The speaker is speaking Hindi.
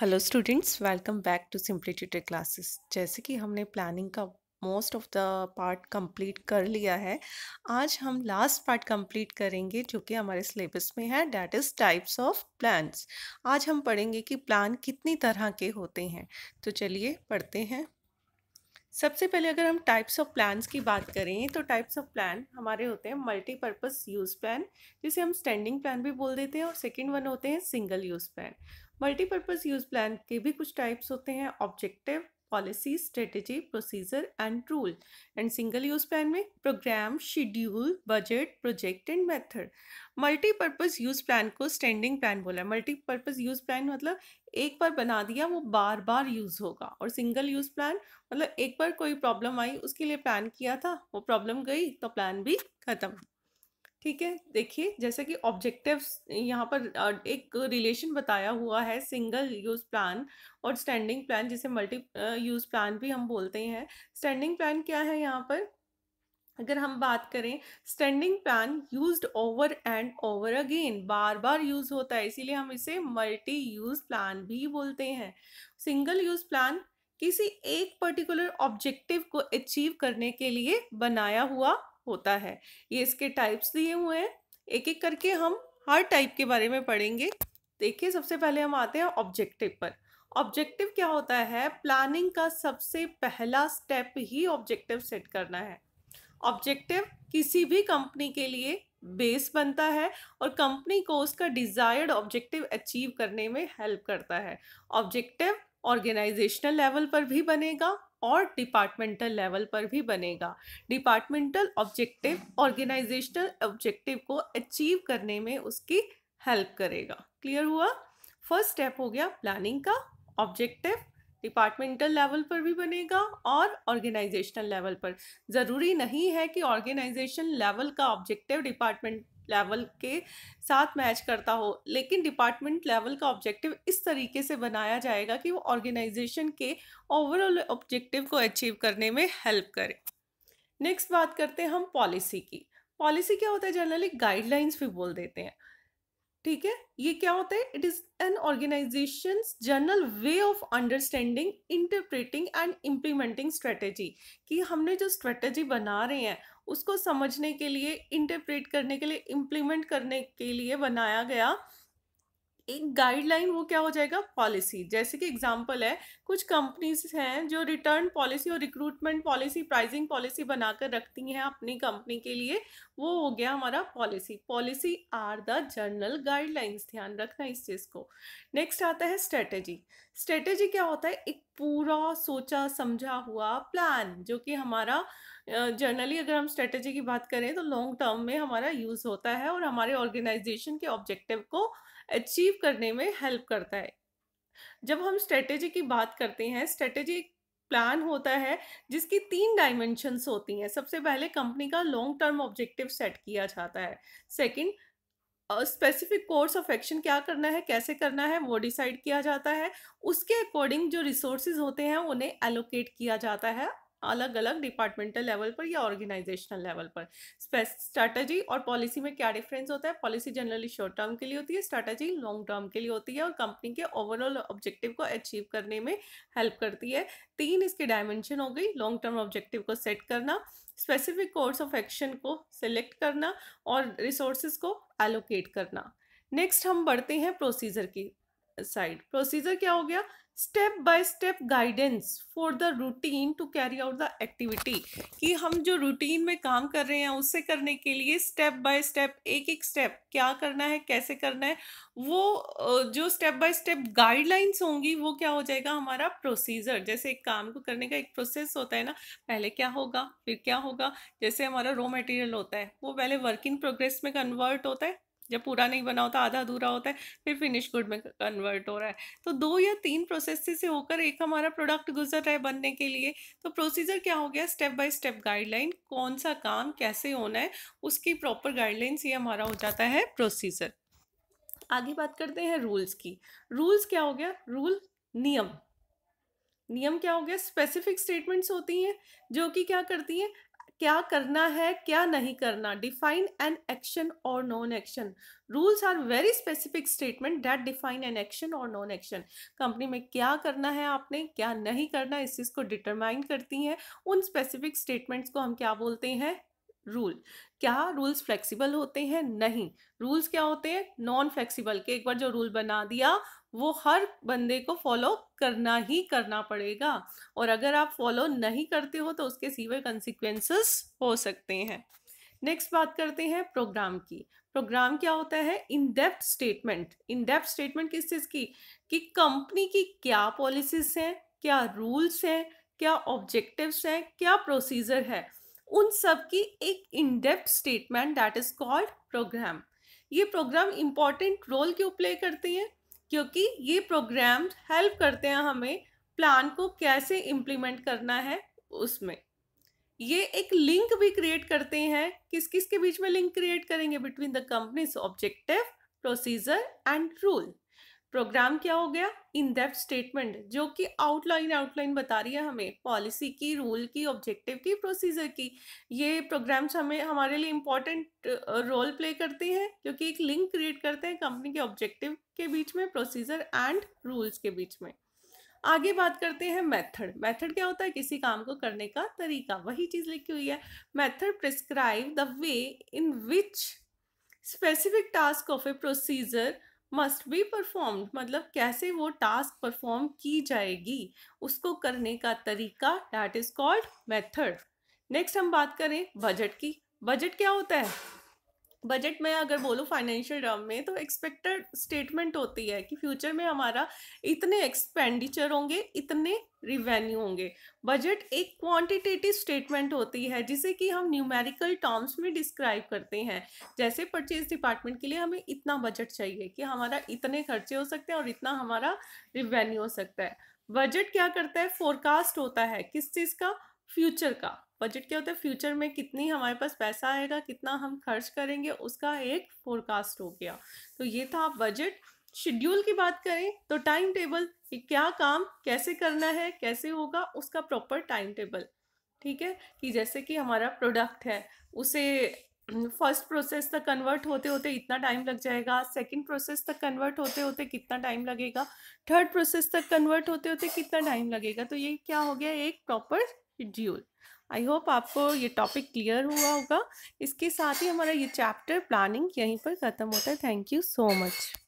hello students welcome back to simply tutor classes जैसे कि हमने प्लानिंग का most of the part complete कर लिया है आज हम लास्ट पार्ट कंप्लीट करेंगे जो कि हमारे सिलेबस में है that is types of plans आज हम पढ़ेंगे कि प्लान कितनी तरह के होते हैं तो चलिए पढ़ते हैं सबसे पहले अगर हम टाइप्स ऑफ प्लान्स की बात करें तो टाइप्स ऑफ प्लान हमारे होते हैं मल्टीपर्पज़ यूज़ प्लान जिसे हम स्टैंडिंग प्लान भी बोल देते हैं और सेकेंड वन होते हैं single use plan multipurpose use plan के भी कुछ टाइप्स होते हैं objective policy strategy procedure and rule and single use plan में programme schedule budget project and method multipurpose use plan को स्टैंडिंग प्लान बोला है मल्टीपर्पज़ यूज़ प्लान मतलब एक बार बना दिया वो बार बार यूज़ होगा और सिंगल यूज़ प्लान मतलब एक बार कोई प्रॉब्लम आई उसके लिए प्लान किया था वो प्रॉब्लम गई तो प्लान भी ख़त्म ठीक है देखिए जैसे कि ऑब्जेक्टिव्स यहाँ पर एक रिलेशन बताया हुआ है सिंगल यूज़ प्लान और स्टैंडिंग प्लान जिसे मल्टी यूज़ प्लान भी हम बोलते हैं स्टैंडिंग प्लान क्या है यहाँ पर अगर हम बात करें standing plan used over and over again बार बार यूज़ होता है इसीलिए हम इसे मल्टी यूज़ प्लान भी बोलते हैं सिंगल यूज़ प्लान किसी एक पर्टिकुलर ऑब्जेक्टिव को अचीव करने के लिए बनाया हुआ होता है ये इसके टाइप्स दिए हुए हैं एक एक करके हम हर टाइप के बारे में पढ़ेंगे देखिए सबसे पहले हम आते हैं ऑब्जेक्टिव पर ऑब्जेक्टिव क्या होता है प्लानिंग का सबसे पहला स्टेप ही ऑब्जेक्टिव सेट करना है ऑब्जेक्टिव किसी भी कंपनी के लिए बेस बनता है और कंपनी को उसका डिज़ायर्ड ऑब्जेक्टिव अचीव करने में हेल्प करता है ऑब्जेक्टिव ऑर्गेनाइजेशनल लेवल पर भी बनेगा और डिपार्टमेंटल लेवल पर भी बनेगा डिपार्टमेंटल ऑब्जेक्टिव ऑर्गेनाइजेशनल ऑब्जेक्टिव को अचीव करने में उसकी हेल्प करेगा क्लियर हुआ फर्स्ट स्टेप हो गया प्लानिंग का ऑब्जेक्टिव डिपार्टमेंटल लेवल पर भी बनेगा और ऑर्गेनाइजेशनल लेवल पर ज़रूरी नहीं है कि ऑर्गेनाइजेशन लेवल का ऑब्जेक्टिव डिपार्टमेंट लेवल के साथ मैच करता हो लेकिन डिपार्टमेंट लेवल का ऑब्जेक्टिव इस तरीके से बनाया जाएगा कि वो ऑर्गेनाइजेशन के ओवरऑल ऑब्जेक्टिव को अचीव करने में हेल्प करे नेक्स्ट बात करते हैं हम पॉलिसी की पॉलिसी क्या होता है जनरली गाइडलाइंस भी बोल देते हैं ठीक है ये क्या होता है it is an organisation general way of understanding interpreting and implementing strategy कि हमने जो स्ट्रेटेजी बना रहे हैं उसको समझने के लिए इंटरप्रेट करने के लिए इम्प्लीमेंट करने के लिए बनाया गया एक गाइडलाइन वो क्या हो जाएगा पॉलिसी जैसे कि एग्जांपल है कुछ कंपनीज हैं जो रिटर्न पॉलिसी और रिक्रूटमेंट पॉलिसी प्राइसिंग पॉलिसी बनाकर रखती हैं अपनी कंपनी के लिए वो हो गया हमारा policy policy are the general guidelines ध्यान रखना इस चीज़ को नेक्स्ट आता है स्ट्रेटेजी स्ट्रेटेजी क्या होता है एक पूरा सोचा समझा हुआ प्लान जो कि हमारा जर्नली अगर हम स्ट्रेटेजी की बात करें तो लॉन्ग टर्म में हमारा यूज़ होता है और हमारे ऑर्गेनाइजेशन के ऑब्जेक्टिव को अचीव करने में हेल्प करता है जब हम स्ट्रेटेजी की बात करते हैं स्ट्रेटेजी प्लान होता है जिसकी तीन डायमेंशंस होती हैं सबसे पहले कंपनी का लॉन्ग टर्म ऑब्जेक्टिव सेट किया जाता है second specific course of action क्या करना है कैसे करना है वो डिसाइड किया जाता है उसके अकॉर्डिंग जो रिसोर्सेज होते हैं उन्हें एलोकेट किया जाता है अलग अलग डिपार्टमेंटल लेवल पर या ऑर्गेनाइजेशनल लेवल पर स्ट्रैटेजी और पॉलिसी में क्या डिफरेंस होता है पॉलिसी जनरली शॉर्ट टर्म के लिए होती है स्ट्रैटेजी लॉन्ग टर्म के लिए होती है और कंपनी के ओवरऑल ऑब्जेक्टिव को अचीव करने में हेल्प करती है तीन इसके डायमेंशन हो गई लॉन्ग टर्म ऑब्जेक्टिव को सेट करना स्पेसिफिक कोर्स ऑफ एक्शन को सिलेक्ट करना और रिसोर्सेज को एलोकेट करना नेक्स्ट हम बढ़ते हैं प्रोसीजर की साइड प्रोसीजर क्या हो गया step by step guidance for the routine to carry out the activity कि हम जो रूटीन में काम कर रहे हैं उसे करने के लिए स्टेप बाय स्टेप एक एक स्टेप क्या करना है कैसे करना है वो जो स्टेप बाय स्टेप गाइडलाइंस होंगी वो क्या हो जाएगा हमारा प्रोसीजर जैसे एक काम को करने का एक प्रोसेस होता है ना पहले क्या होगा फिर क्या होगा जैसे हमारा रॉ मटेरियल होता है वो पहले वर्क इन प्रोग्रेस में कन्वर्ट होता है जब पूरा नहीं बना होता आधा अधूरा होता है फिर फिनिश गुड में कन्वर्ट हो रहा है तो दो या तीन प्रोसेस से होकर एक हमारा प्रोडक्ट गुजर रहा है बनने के लिए तो प्रोसीजर क्या हो गया स्टेप बाय स्टेप गाइडलाइन कौन सा काम कैसे होना है उसकी प्रॉपर गाइडलाइंस ये हमारा हो जाता है प्रोसीजर आगे बात करते हैं रूल्स की रूल्स क्या हो गया रूल नियम नियम क्या हो गया स्पेसिफिक स्टेटमेंट्स होती हैं जो कि क्या करती हैं क्या करना है क्या नहीं करना डिफाइन एन एक्शन और non action rules are very specific statement that define an action और नॉन एक्शन कंपनी में क्या करना है आपने क्या नहीं करना इस चीज़ को डिटरमाइन करती हैं उन स्पेसिफिक स्टेटमेंट्स को हम क्या बोलते हैं रूल क्या रूल्स फ्लेक्सिबल होते हैं नहीं रूल्स क्या होते हैं नॉन फ्लेक्सिबल के एक बार जो रूल बना दिया वो हर बंदे को फॉलो करना ही करना पड़ेगा और अगर आप फॉलो नहीं करते हो तो उसके सीवर कंसिक्वेंसेस हो सकते हैं नेक्स्ट बात करते हैं प्रोग्राम की प्रोग्राम क्या होता है in depth statement in depth statement किस चीज़ की कि कंपनी की क्या पॉलिसीज हैं क्या रूल्स हैं क्या ऑब्जेक्टिव्स हैं क्या प्रोसीजर है उन सब की एक in depth statement that is called programme ये प्रोग्राम इंपॉर्टेंट रोल क्यों प्ले करते हैं क्योंकि ये प्रोग्राम्स हेल्प करते हैं हमें प्लान को कैसे इम्प्लीमेंट करना है उसमें ये एक लिंक भी क्रिएट करते हैं किस किस के बीच में लिंक क्रिएट करेंगे between the companies objective procedure and rule programme क्या हो गया इन डेप्थ स्टेटमेंट जो कि आउटलाइन आउटलाइन बता रही है हमें पॉलिसी की रूल की ऑब्जेक्टिव की प्रोसीजर की ये प्रोग्राम्स हमें हमारे लिए इम्पॉर्टेंट रोल प्ले करते हैं क्योंकि एक लिंक क्रिएट करते हैं कंपनी के ऑब्जेक्टिव के बीच में प्रोसीजर एंड रूल्स के बीच में आगे बात करते हैं मेथड मेथड क्या होता है किसी काम को करने का तरीका वही चीज़ लिखी हुई है method prescribe the way in which specific task of a procedure must be performed मतलब कैसे वो टास्क परफॉर्म की जाएगी उसको करने का तरीका that is called method next हम बात करें बजट की बजट क्या होता है बजट में अगर बोलूँ फाइनेंशियल टर्म में तो एक्सपेक्टेड स्टेटमेंट होती है कि फ्यूचर में हमारा इतने एक्सपेंडिचर होंगे इतने रिवेन्यू होंगे बजट एक क्वांटिटेटिव स्टेटमेंट होती है जिसे कि हम न्यूमेरिकल टर्म्स में डिस्क्राइब करते हैं जैसे परचेज डिपार्टमेंट के लिए हमें इतना बजट चाहिए कि हमारा इतने खर्चे हो सकते हैं और इतना हमारा रिवेन्यू हो सकता है बजट क्या करता है फोरकास्ट होता है किस चीज़ का फ्यूचर का बजट क्या होता है फ्यूचर में कितनी हमारे पास पैसा आएगा कितना हम खर्च करेंगे उसका एक फोरकास्ट हो गया तो ये था बजट शेड्यूल की बात करें तो टाइम टेबल कि क्या काम कैसे करना है कैसे होगा उसका प्रॉपर टाइम टेबल ठीक है कि जैसे कि हमारा प्रोडक्ट है उसे फर्स्ट प्रोसेस तक कन्वर्ट होते होते इतना टाइम लग जाएगा सेकंड प्रोसेस तक कन्वर्ट होते होते कितना टाइम लगेगा थर्ड प्रोसेस तक कन्वर्ट होते होते कितना टाइम लगेगा तो ये क्या हो गया एक प्रॉपर शेड्यूल आई होप आपको ये टॉपिक क्लियर हुआ होगा इसके साथ ही हमारा ये चैप्टर प्लानिंग यहीं पर ख़त्म होता है थैंक यू सो मच